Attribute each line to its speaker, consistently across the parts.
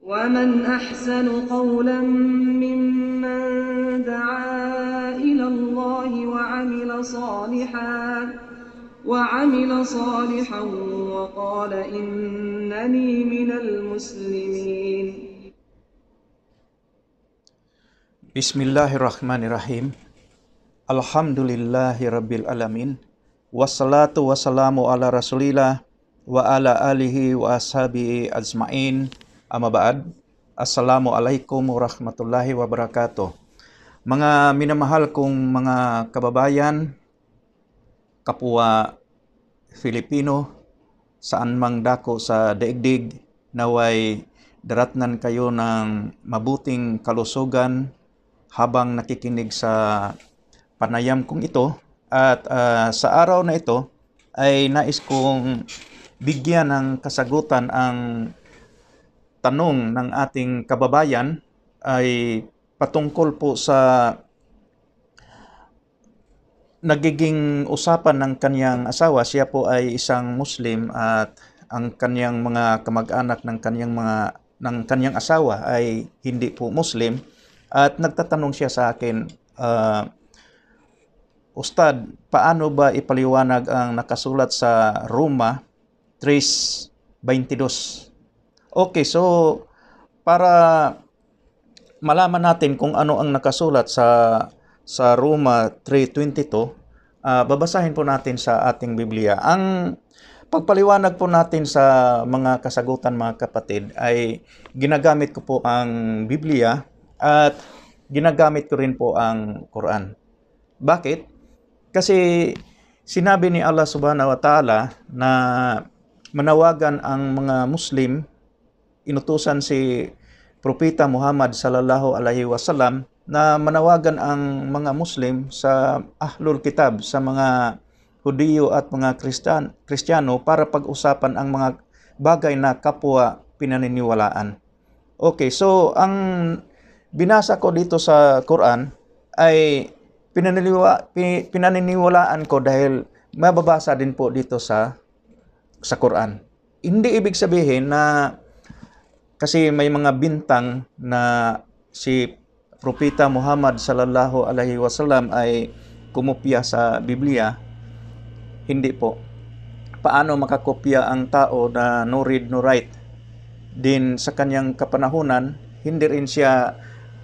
Speaker 1: ومن أحسن قولا ممن دعا إلى الله وعمل صالحا وعمل صالحا وقال إنني من المسلمين بسم الله الرحمن الرحيم الحمد لله رب العالمين والصلاة والسلام على رسول الله وعلى آله وأصحابه أجمعين Ama Baad. Assalamualaikum warahmatullahi wabarakatuh. Mga minamahal kong mga kababayan, kapwa Filipino, saan mang dako sa daigdig, naway daratnan kayo ng mabuting kalusugan habang nakikinig sa panayam kong ito. At uh, sa araw na ito ay nais kong bigyan ng kasagutan ang tanong ng ating kababayan ay patungkol po sa nagiging usapan ng kanyang asawa. Siya po ay isang Muslim at ang kanyang mga kamag-anak ng kanyang mga ng kanyang asawa ay hindi po Muslim at nagtatanong siya sa akin uh, Ustad, paano ba ipaliwanag ang nakasulat sa Roma 3.22? Okay, so para malaman natin kung ano ang nakasulat sa sa Roma 3:22, uh, ah, babasahin po natin sa ating Biblia. Ang pagpaliwanag po natin sa mga kasagutan mga kapatid ay ginagamit ko po ang Biblia at ginagamit ko rin po ang Quran. Bakit? Kasi sinabi ni Allah Subhanahu wa Ta'ala na manawagan ang mga Muslim inutusan si Propeta Muhammad sallallahu alaihi wasallam na manawagan ang mga Muslim sa Ahlul Kitab, sa mga Hudiyo at mga Kristyan, Kristiyano para pag-usapan ang mga bagay na kapwa pinaniniwalaan. Okay, so ang binasa ko dito sa Quran ay pinaniniwa, pinaniniwalaan ko dahil mababasa din po dito sa sa Quran. Hindi ibig sabihin na kasi may mga bintang na si Propeta Muhammad sallallahu alaihi wasallam ay kumopya sa Biblia. Hindi po. Paano makakopya ang tao na no read no write? Din sa kanyang kapanahunan, hindi rin siya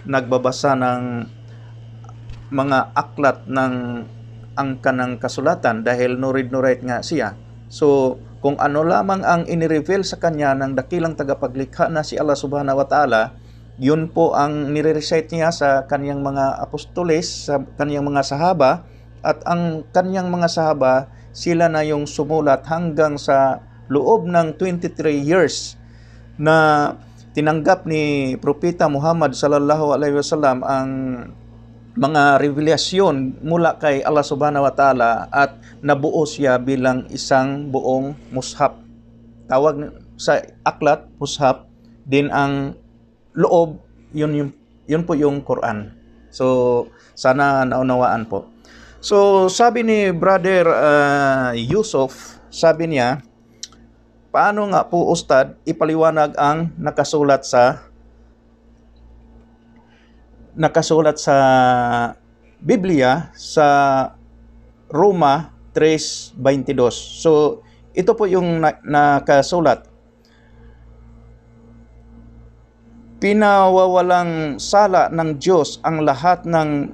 Speaker 1: nagbabasa ng mga aklat ng angka ng kasulatan dahil no read no write nga siya. So, kung ano lamang ang inireveal sa kanya ng dakilang tagapaglikha na si Allah subhanahu wa ta'ala, yun po ang nire-recite niya sa kanyang mga apostoles, sa kanyang mga sahaba, at ang kanyang mga sahaba, sila na yung sumulat hanggang sa loob ng 23 years na tinanggap ni Propeta Muhammad sallallahu alaihi wasallam ang mga revelasyon mula kay Allah Subhanahu wa Ta'ala at nabuo siya bilang isang buong mushaf. Tawag sa aklat, mushaf, din ang loob, yun, yun, yun po yung Quran. So, sana naunawaan po. So, sabi ni Brother uh, Yusuf, sabi niya, paano nga po, Ustad, ipaliwanag ang nakasulat sa nakasulat sa Biblia sa Roma 3.22. So, ito po yung na- nakasulat. Pinawawalang sala ng Diyos ang lahat ng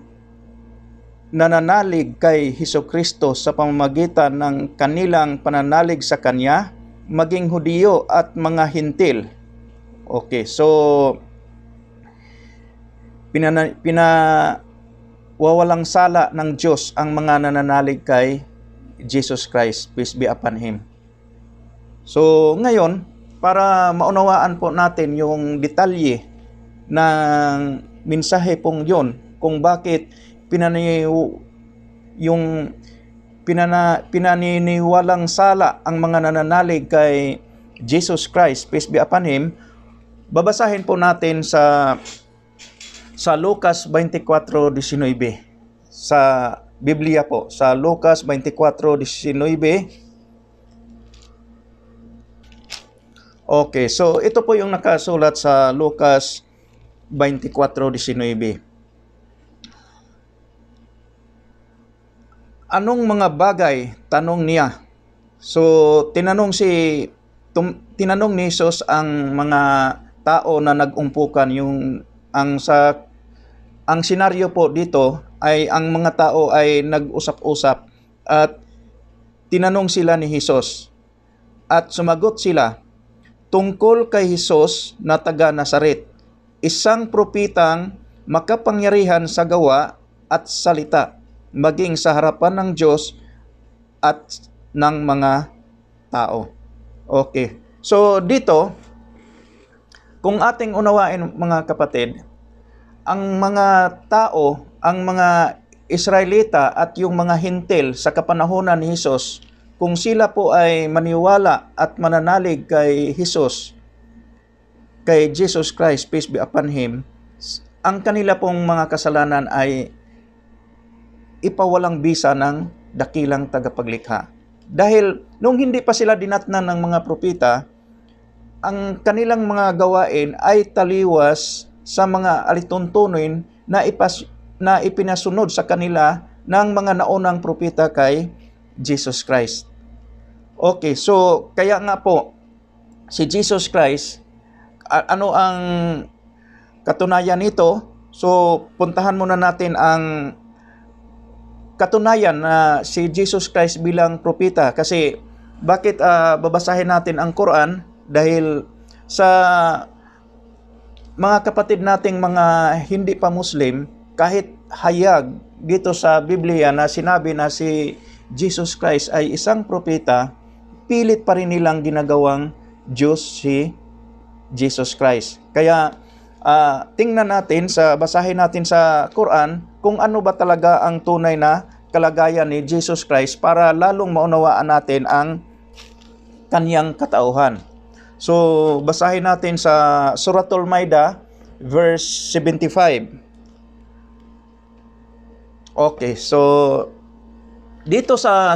Speaker 1: nananalig kay Heso Kristo sa pamamagitan ng kanilang pananalig sa Kanya, maging Hudiyo at mga Hintil. Okay, so pinana, pinawawalang sala ng Diyos ang mga nananalig kay Jesus Christ, peace be upon Him. So ngayon, para maunawaan po natin yung detalye ng mensahe pong yon kung bakit pinani yung pinana, pinaniniwalang sala ang mga nananalig kay Jesus Christ, peace be upon Him, babasahin po natin sa sa Lucas 24:19 sa Biblia po sa Lucas 24:19 Okay, so ito po yung nakasulat sa Lucas 24:19. Anong mga bagay tanong niya? So tinanong si tum, tinanong ni Jesus ang mga tao na nagumpukan yung ang sa ang senaryo po dito ay ang mga tao ay nag-usap-usap at tinanong sila ni Hesus. At sumagot sila tungkol kay Hesus na taga Nazaret, isang propitang makapangyarihan sa gawa at salita, maging sa harapan ng Diyos at ng mga tao. Okay. So dito, kung ating unawain mga kapatid, ang mga tao, ang mga Israelita at yung mga Hintil sa kapanahonan ni Hesus, kung sila po ay maniwala at mananalig kay Hesus, kay Jesus Christ, peace be upon Him, ang kanila pong mga kasalanan ay ipawalang bisa ng dakilang tagapaglikha. Dahil nung hindi pa sila dinatnan ng mga propeta, ang kanilang mga gawain ay taliwas sa mga alituntunin na, ipas, na ipinasunod sa kanila ng mga naunang propeta kay Jesus Christ. Okay, so kaya nga po si Jesus Christ ano ang katunayan nito? So puntahan muna natin ang katunayan na si Jesus Christ bilang propeta kasi bakit uh, babasahin natin ang Quran dahil sa mga kapatid nating mga hindi pa Muslim, kahit hayag dito sa Biblia na sinabi na si Jesus Christ ay isang propeta, pilit pa rin nilang ginagawang Diyos si Jesus Christ. Kaya uh, tingnan natin sa basahin natin sa Quran kung ano ba talaga ang tunay na kalagayan ni Jesus Christ para lalong maunawaan natin ang kaniyang katauhan. So, basahin natin sa Suratul Maida, verse 75. Okay, so dito sa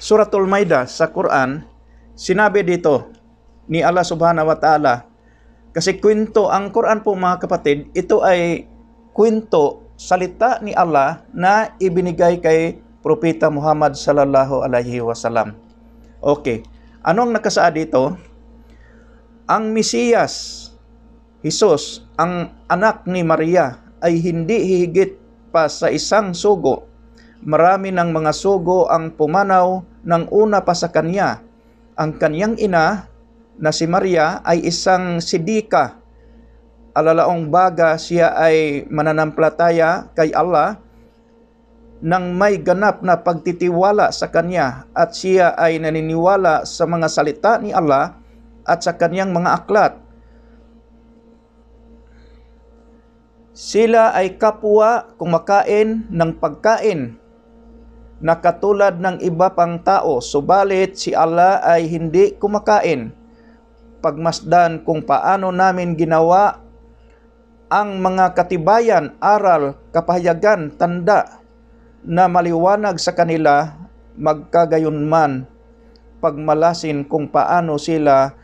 Speaker 1: Suratul Maida sa Quran, sinabi dito ni Allah Subhanahu wa Ta'ala, kasi kwento ang Quran po mga kapatid, ito ay kwento, salita ni Allah na ibinigay kay Propeta Muhammad sallallahu alaihi wasallam. Okay. Ano ang nakasaad dito? Ang Mesiyas, Hesus, ang anak ni Maria, ay hindi higit pa sa isang sugo. Marami ng mga sugo ang pumanaw ng una pa sa kanya. Ang kanyang ina na si Maria ay isang sidika. Alalaong baga siya ay mananamplataya kay Allah nang may ganap na pagtitiwala sa Kanya at siya ay naniniwala sa mga salita ni Allah at sa kaniyang mga aklat. Sila ay kapwa kumakain ng pagkain na katulad ng iba pang tao, subalit si Allah ay hindi kumakain. Pagmasdan kung paano namin ginawa ang mga katibayan, aral, kapahayagan, tanda na maliwanag sa kanila magkagayon man pagmalasin kung paano sila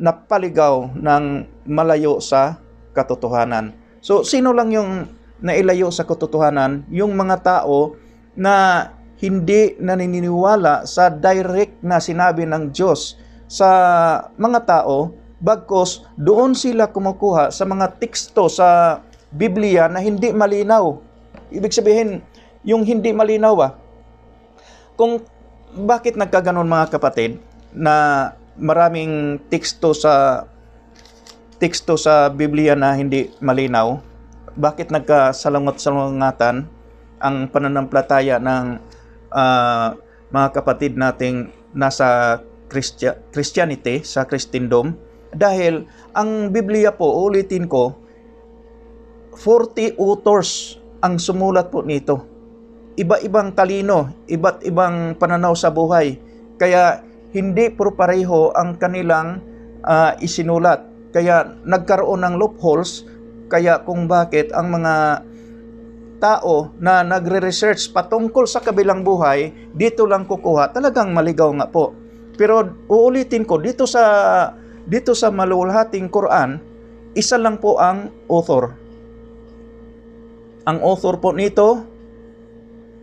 Speaker 1: napaligaw ng malayo sa katotohanan. So, sino lang yung nailayo sa katotohanan? Yung mga tao na hindi naniniwala sa direct na sinabi ng Diyos sa mga tao, bagkos doon sila kumukuha sa mga teksto sa Biblia na hindi malinaw. Ibig sabihin, yung hindi malinaw ah. Kung bakit nagkaganon mga kapatid na maraming teksto sa teksto sa Biblia na hindi malinaw, bakit nagkasalungat-salungatan ang pananampalataya ng uh, mga kapatid nating nasa Christia- Christianity, sa Christendom? Dahil ang Biblia po, ulitin ko, 40 authors ang sumulat po nito. Iba-ibang talino, iba't ibang pananaw sa buhay. Kaya hindi puro pareho ang kanilang uh, isinulat. Kaya nagkaroon ng loopholes kaya kung bakit ang mga tao na nagre-research patungkol sa kabilang buhay, dito lang kukuha, talagang maligaw nga po. Pero uulitin ko, dito sa, dito sa malulhating Quran, isa lang po ang author. Ang author po nito,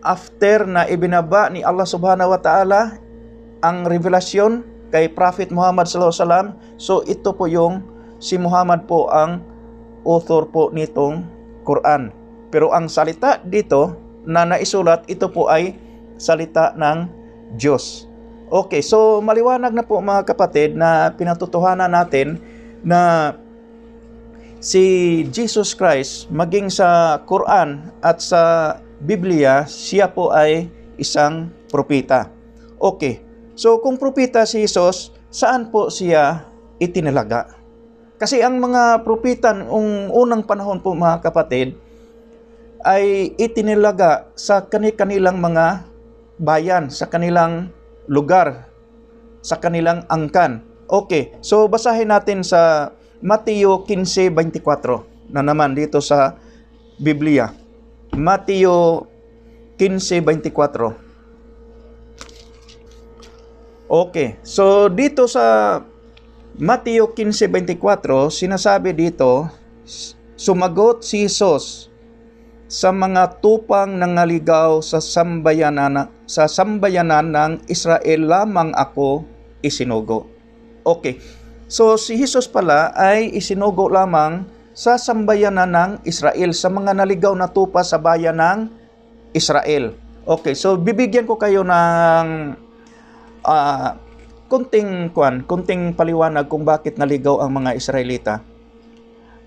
Speaker 1: after na ibinaba ni Allah subhanahu wa ta'ala ang revelasyon kay Prophet Muhammad sallallahu alaihi wasallam. So ito po yung si Muhammad po ang author po nitong Quran. Pero ang salita dito na naisulat ito po ay salita ng Diyos. Okay, so maliwanag na po mga kapatid na pinatutuhanan natin na si Jesus Christ maging sa Quran at sa Biblia siya po ay isang propeta. Okay, So kung propita si Jesus, saan po siya itinalaga? Kasi ang mga propita noong unang panahon po mga kapatid, ay itinilaga sa kanilang mga bayan, sa kanilang lugar, sa kanilang angkan. Okay, so basahin natin sa Mateo 15.24 na naman dito sa Biblia. Mateo 15.24 Okay, so dito sa Mateo 15.24, sinasabi dito, Sumagot si Jesus sa mga tupang nangaligaw sa sambayanan, sa sambayanan ng Israel lamang ako isinugo. Okay, so si Jesus pala ay isinugo lamang sa sambayanan ng Israel, sa mga naligaw na tupa sa bayan ng Israel. Okay, so bibigyan ko kayo ng uh, kunting kwan, kunting paliwanag kung bakit naligaw ang mga Israelita.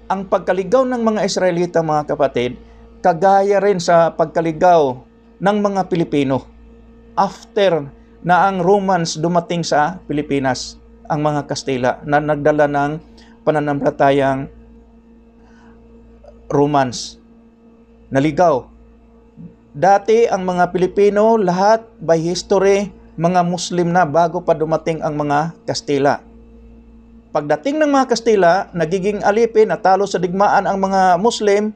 Speaker 1: Ang pagkaligaw ng mga Israelita mga kapatid, kagaya rin sa pagkaligaw ng mga Pilipino after na ang Romans dumating sa Pilipinas, ang mga Kastila na nagdala ng pananamratayang Romans. Naligaw. Dati ang mga Pilipino lahat by history mga Muslim na bago pa dumating ang mga Kastila. Pagdating ng mga Kastila, nagiging alipin at talo sa digmaan ang mga Muslim,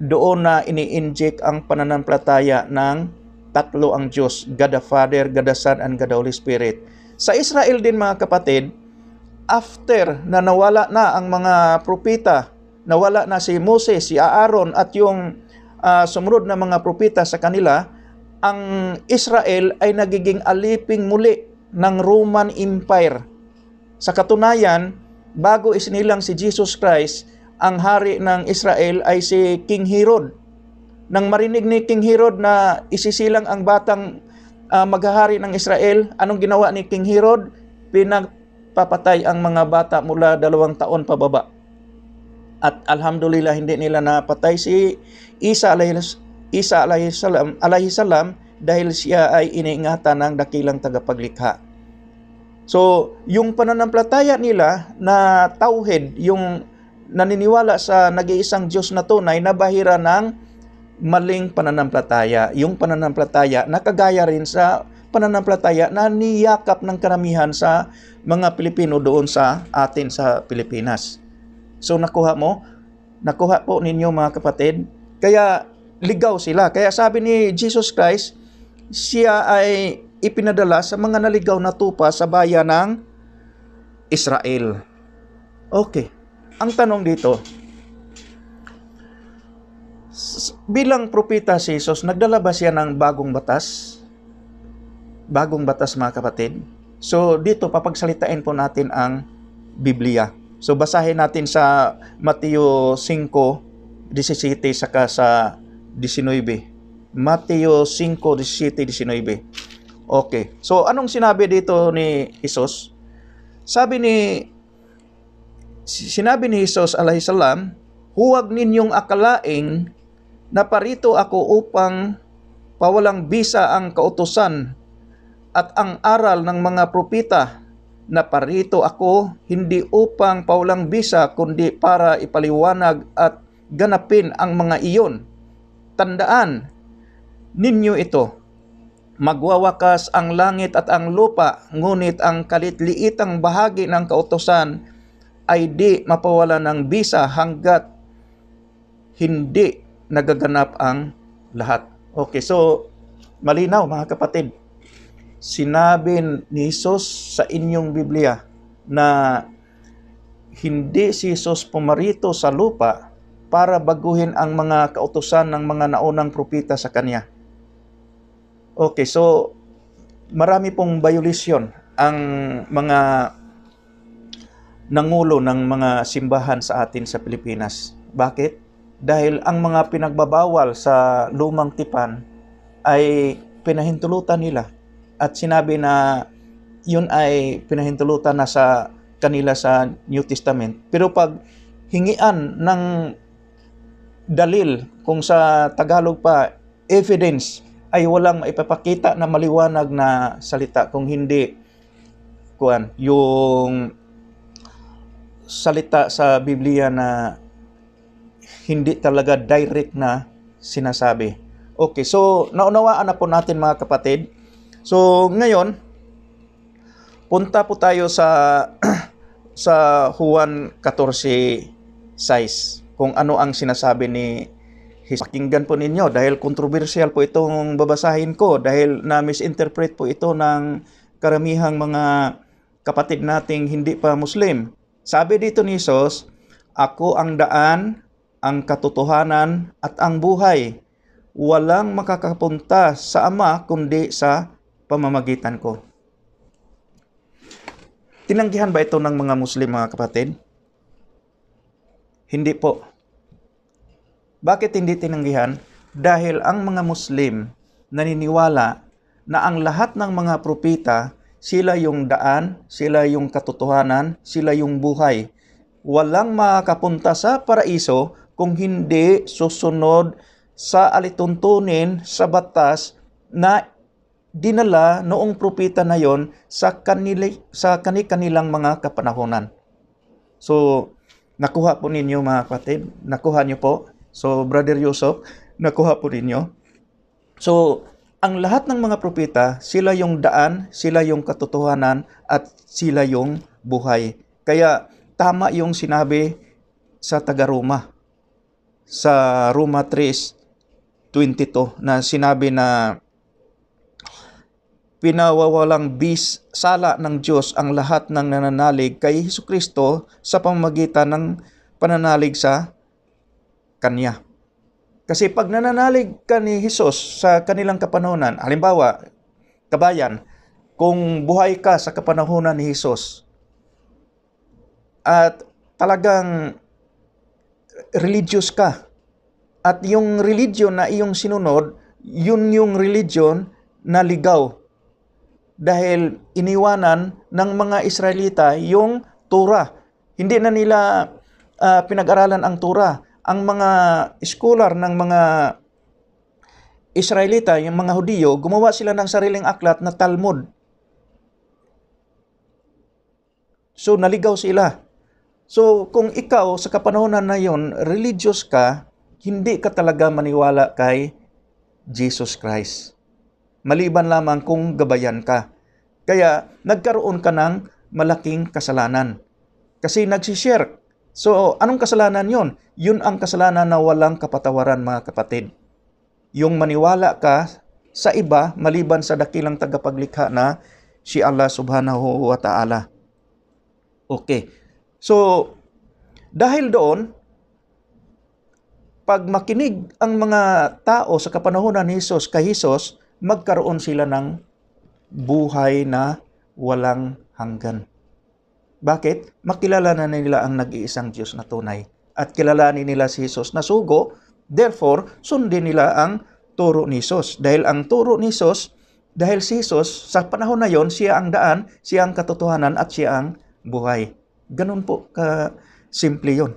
Speaker 1: doon na ini-inject ang pananampalataya ng tatlo ang Diyos, God the Father, God the Son, and God the Holy Spirit. Sa Israel din mga kapatid, after na nawala na ang mga propeta, nawala na si Moses, si Aaron at yung uh, sumunod na mga propeta sa kanila, ang Israel ay nagiging aliping muli ng Roman Empire. Sa katunayan, bago isinilang si Jesus Christ, ang hari ng Israel ay si King Herod. Nang marinig ni King Herod na isisilang ang batang uh, maghahari ng Israel, anong ginawa ni King Herod? Pinagpapatay ang mga bata mula dalawang taon pababa. At alhamdulillah hindi nila napatay si Isa alayhis isa alayhi salam, alayhi salam dahil siya ay iniingatan ng dakilang tagapaglikha. So, yung pananampalataya nila na tauhid, yung naniniwala sa nag-iisang Diyos na tunay, nabahira ng maling pananampalataya. Yung pananampalataya na kagaya rin sa pananampalataya na niyakap ng karamihan sa mga Pilipino doon sa atin sa Pilipinas. So nakuha mo? Nakuha po ninyo mga kapatid? Kaya ligaw sila. Kaya sabi ni Jesus Christ, siya ay ipinadala sa mga naligaw na tupa sa bayan ng Israel. Okay. Ang tanong dito, bilang propeta si Jesus, nagdala ba siya ng bagong batas? Bagong batas mga kapatid? So dito papagsalitain po natin ang Biblia. So basahin natin sa Mateo 5:17 saka sa 19. Mateo 517 17, 19. Okay. So, anong sinabi dito ni Hesus? Sabi ni, sinabi ni Isos alayhisalam, huwag ninyong akalaing na parito ako upang pawalang bisa ang kautosan at ang aral ng mga propita na parito ako hindi upang paulang bisa kundi para ipaliwanag at ganapin ang mga iyon tandaan ninyo ito. Magwawakas ang langit at ang lupa, ngunit ang kalitliitang bahagi ng kautosan ay di mapawala ng bisa hanggat hindi nagaganap ang lahat. Okay, so malinaw mga kapatid. Sinabi ni Jesus sa inyong Biblia na hindi si Jesus pumarito sa lupa para baguhin ang mga kautusan ng mga naunang propeta sa kanya. Okay, so marami pong violation ang mga nangulo ng mga simbahan sa atin sa Pilipinas. Bakit? Dahil ang mga pinagbabawal sa lumang tipan ay pinahintulutan nila at sinabi na yun ay pinahintulutan na sa kanila sa New Testament. Pero pag hingian ng dalil, kung sa Tagalog pa, evidence, ay walang maipapakita na maliwanag na salita kung hindi kuan yung salita sa Biblia na hindi talaga direct na sinasabi. Okay, so naunawaan na po natin mga kapatid. So ngayon, punta po tayo sa sa Juan 14 size kung ano ang sinasabi ni His. Pakinggan po ninyo dahil kontrobersyal po itong babasahin ko dahil na misinterpret po ito ng karamihang mga kapatid nating hindi pa Muslim. Sabi dito ni Jesus, Ako ang daan, ang katotohanan at ang buhay. Walang makakapunta sa Ama kundi sa pamamagitan ko. Tinanggihan ba ito ng mga Muslim mga kapatid? Hindi po. Bakit hindi tinanggihan? Dahil ang mga Muslim naniniwala na ang lahat ng mga propeta, sila yung daan, sila yung katotohanan, sila yung buhay. Walang makakapunta sa paraiso kung hindi susunod sa alituntunin sa batas na dinala noong propeta na yon sa kanila sa kani-kanilang mga kapanahonan. So Nakuha po ninyo mga kapatid. Nakuha nyo po. So, Brother Yusuf, nakuha po ninyo. So, ang lahat ng mga propeta, sila yung daan, sila yung katotohanan, at sila yung buhay. Kaya tama yung sinabi sa taga-Roma, sa Roma 3.22 na sinabi na pinawawalang bis sala ng Diyos ang lahat ng nananalig kay Hesus Kristo sa pamamagitan ng pananalig sa Kanya. Kasi pag nananalig ka ni Hesus sa kanilang kapanahonan, halimbawa, kabayan, kung buhay ka sa kapanahonan ni Hesus at talagang religious ka at yung religion na iyong sinunod, yun yung religion na ligaw dahil iniwanan ng mga Israelita yung Torah. Hindi na nila uh, pinag-aralan ang Torah. Ang mga scholar ng mga Israelita, yung mga Hudiyo, gumawa sila ng sariling aklat na Talmud. So, naligaw sila. So, kung ikaw sa kapanahonan na yon, religious ka, hindi ka talaga maniwala kay Jesus Christ maliban lamang kung gabayan ka. Kaya nagkaroon ka ng malaking kasalanan. Kasi nagsishare. So anong kasalanan yon? Yun ang kasalanan na walang kapatawaran mga kapatid. Yung maniwala ka sa iba maliban sa dakilang tagapaglikha na si Allah subhanahu wa ta'ala. Okay. So, dahil doon, pag makinig ang mga tao sa kapanahonan ni Jesus kay Jesus, magkaroon sila ng buhay na walang hanggan. Bakit? Makilala na nila ang nag-iisang Diyos na tunay at kilalanin nila si Jesus na sugo. Therefore, sundin nila ang turo ni Jesus. Dahil ang turo ni Jesus, dahil si Jesus, sa panahon na yon, siya ang daan, siya ang katotohanan at siya ang buhay. Ganun po ka simple yon.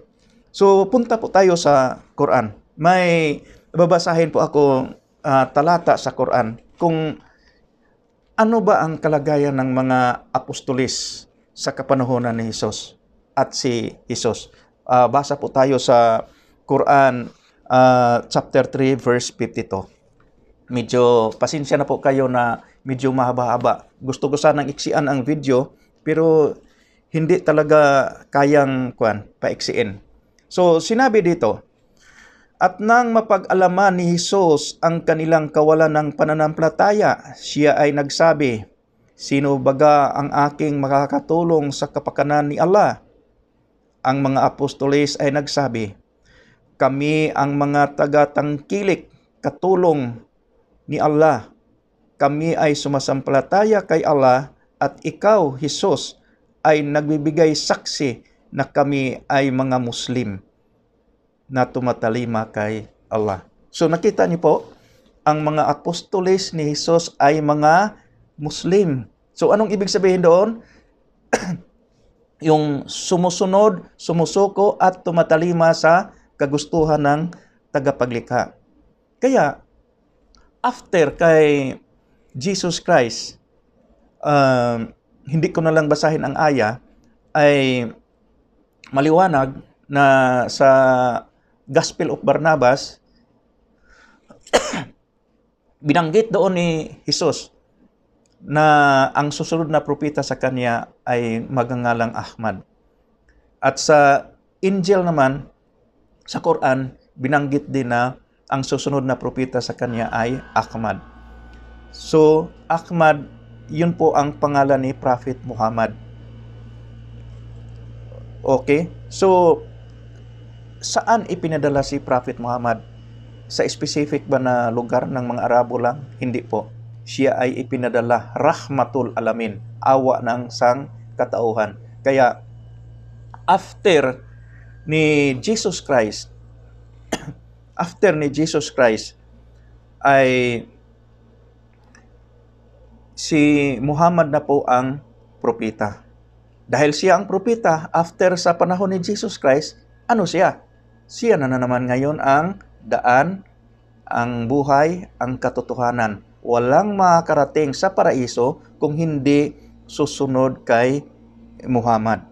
Speaker 1: So, punta po tayo sa Quran. May babasahin po ako uh, talata sa Quran kung ano ba ang kalagayan ng mga apostolis sa kapanahonan ni Hesus at si Hesus. Uh, ah, basa po tayo sa Quran uh, chapter 3 verse 52. Medyo pasensya na po kayo na medyo mahaba-haba. Gusto ko sanang iksian ang video pero hindi talaga kayang kuan paiksiin. So sinabi dito, at nang mapag-alaman ni Hesus ang kanilang kawalan ng pananampalataya, siya ay nagsabi, Sino baga ang aking makakatulong sa kapakanan ni Allah? Ang mga apostoles ay nagsabi, Kami ang mga tagatangkilik, katulong ni Allah. Kami ay sumasampalataya kay Allah at ikaw, Hesus, ay nagbibigay saksi na kami ay mga Muslim na tumatalima kay Allah. So nakita niyo po, ang mga apostoles ni Jesus ay mga Muslim. So anong ibig sabihin doon? yung sumusunod, sumusuko at tumatalima sa kagustuhan ng tagapaglikha. Kaya after kay Jesus Christ, uh, hindi ko na lang basahin ang aya ay maliwanag na sa Gospel of Barnabas, binanggit doon ni Jesus na ang susunod na propeta sa kanya ay magangalang Ahmad. At sa Injil naman, sa Quran, binanggit din na ang susunod na propeta sa kanya ay Ahmad. So, Ahmad, yun po ang pangalan ni Prophet Muhammad. Okay? So, saan ipinadala si Prophet Muhammad? Sa specific ba na lugar ng mga Arabo lang? Hindi po. Siya ay ipinadala rahmatul alamin, awa ng sang katauhan. Kaya after ni Jesus Christ, after ni Jesus Christ ay si Muhammad na po ang propeta. Dahil siya ang propeta, after sa panahon ni Jesus Christ, ano siya? Siya na, na naman ngayon ang daan, ang buhay, ang katotohanan. Walang makakarating sa paraiso kung hindi susunod kay Muhammad.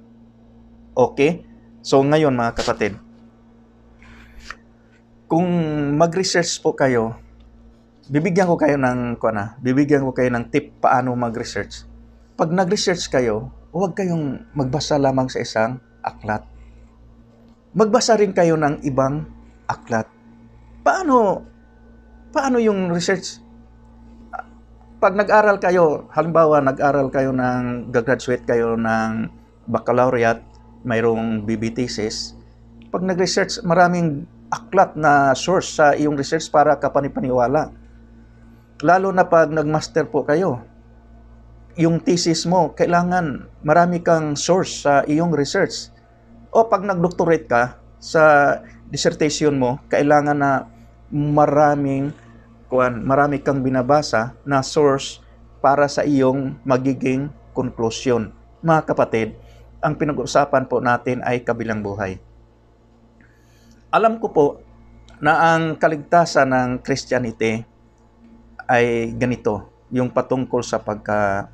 Speaker 1: Okay? So ngayon mga kapatid, kung mag-research po kayo, bibigyan ko kayo ng kuna, ano, bibigyan ko kayo ng tip paano mag-research. Pag nag-research kayo, huwag kayong magbasa lamang sa isang aklat magbasa rin kayo ng ibang aklat. Paano paano yung research? Pag nag-aral kayo, halimbawa nag-aral kayo ng gagraduate kayo ng baccalaureate, mayroong BB thesis, pag nag-research, maraming aklat na source sa iyong research para kapanipaniwala. Lalo na pag nag-master po kayo, yung thesis mo, kailangan marami kang source sa iyong research o pag nag ka sa dissertation mo, kailangan na maraming kuan, marami kang binabasa na source para sa iyong magiging conclusion. Mga kapatid, ang pinag-uusapan po natin ay kabilang buhay. Alam ko po na ang kaligtasan ng Christianity ay ganito, yung patungkol sa pagka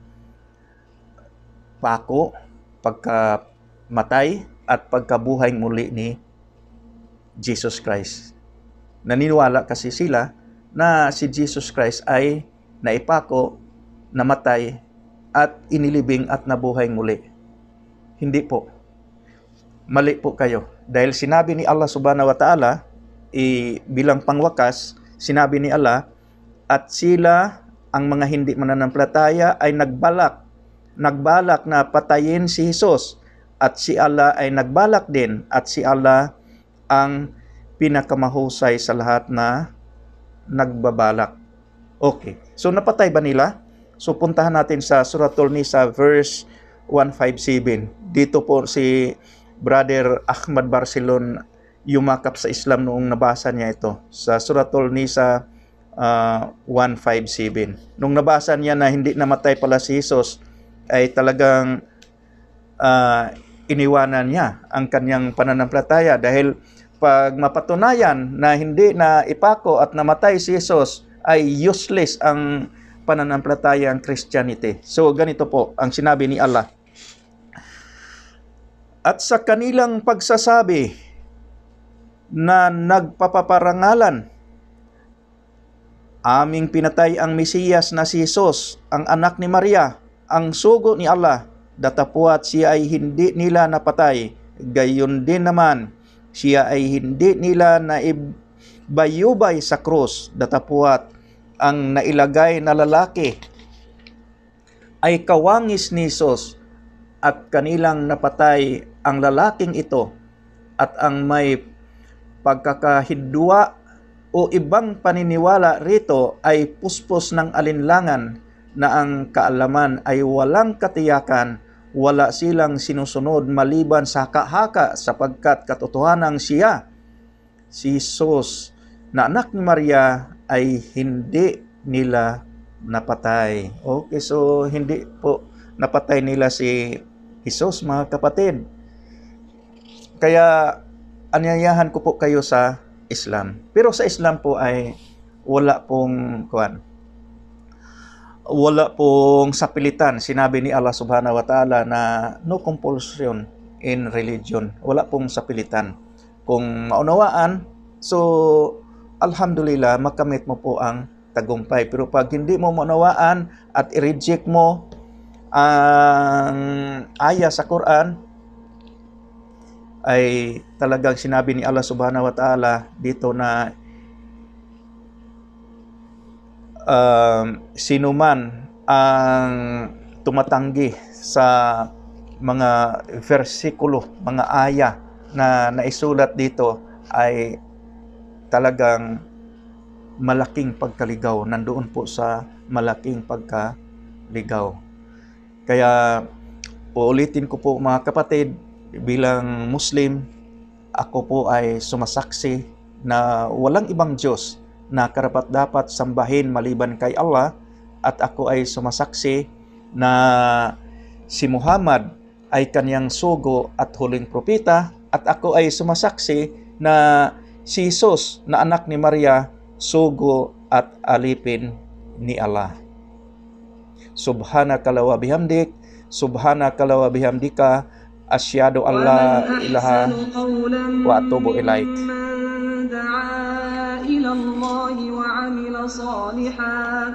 Speaker 1: pako, pagka matay, at pagkabuhay muli ni Jesus Christ. Naniniwala kasi sila na si Jesus Christ ay naipako, namatay, at inilibing at nabuhay muli. Hindi po. Mali po kayo. Dahil sinabi ni Allah subhanahu wa ta'ala, e, bilang pangwakas, sinabi ni Allah, at sila, ang mga hindi mananampalataya, ay nagbalak, nagbalak na patayin si Jesus at si Allah ay nagbalak din at si Allah ang pinakamahusay sa lahat na nagbabalak. Okay. So napatay ba nila? So puntahan natin sa Suratul Nisa verse 157. Dito po si Brother Ahmad Barcelon yumakap sa Islam noong nabasa niya ito sa Suratul Nisa uh, 157. Nung nabasa niya na hindi namatay pala si Jesus ay talagang uh, iniwanan niya ang kanyang pananampalataya dahil pag mapatunayan na hindi na ipako at namatay si Jesus ay useless ang pananampalataya ang Christianity. So ganito po ang sinabi ni Allah. At sa kanilang pagsasabi na nagpapaparangalan, aming pinatay ang Mesiyas na si Jesus, ang anak ni Maria, ang sugo ni Allah, datapuat siya ay hindi nila napatay. Gayon din naman, siya ay hindi nila naibayubay sa krus, datapuat ang nailagay na lalaki ay kawangis ni Jesus at kanilang napatay ang lalaking ito at ang may pagkakahidwa o ibang paniniwala rito ay puspos ng alinlangan na ang kaalaman ay walang katiyakan wala silang sinusunod maliban sa kahaka sapagkat katotohanan siya, si Jesus, na anak ni Maria ay hindi nila napatay. Okay, so hindi po napatay nila si Jesus mga kapatid. Kaya anyayahan ko po kayo sa Islam. Pero sa Islam po ay wala pong kuan, wala pong sapilitan sinabi ni Allah subhanahu wa ta'ala na no compulsion in religion wala pong sapilitan kung maunawaan so alhamdulillah makamit mo po ang tagumpay pero pag hindi mo maunawaan at i-reject mo ang aya sa Quran ay talagang sinabi ni Allah subhanahu wa ta'ala dito na uh, um, sinuman ang tumatanggi sa mga versikulo, mga aya na naisulat dito ay talagang malaking pagkaligaw. Nandoon po sa malaking pagkaligaw. Kaya uulitin ko po mga kapatid, bilang Muslim, ako po ay sumasaksi na walang ibang Diyos na karapat dapat sambahin maliban kay Allah at ako ay sumasaksi na si Muhammad ay kanyang sugo at huling propeta at ako ay sumasaksi na si Jesus na anak ni Maria sugo at alipin ni Allah. Subhana lawa bihamdik, subhana lawa bihamdika, asyhadu Allah ilaha wa atubu ilaik. صالحا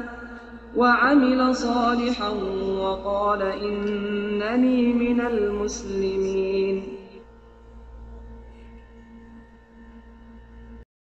Speaker 1: وعمل صالحا وقال إنني من المسلمين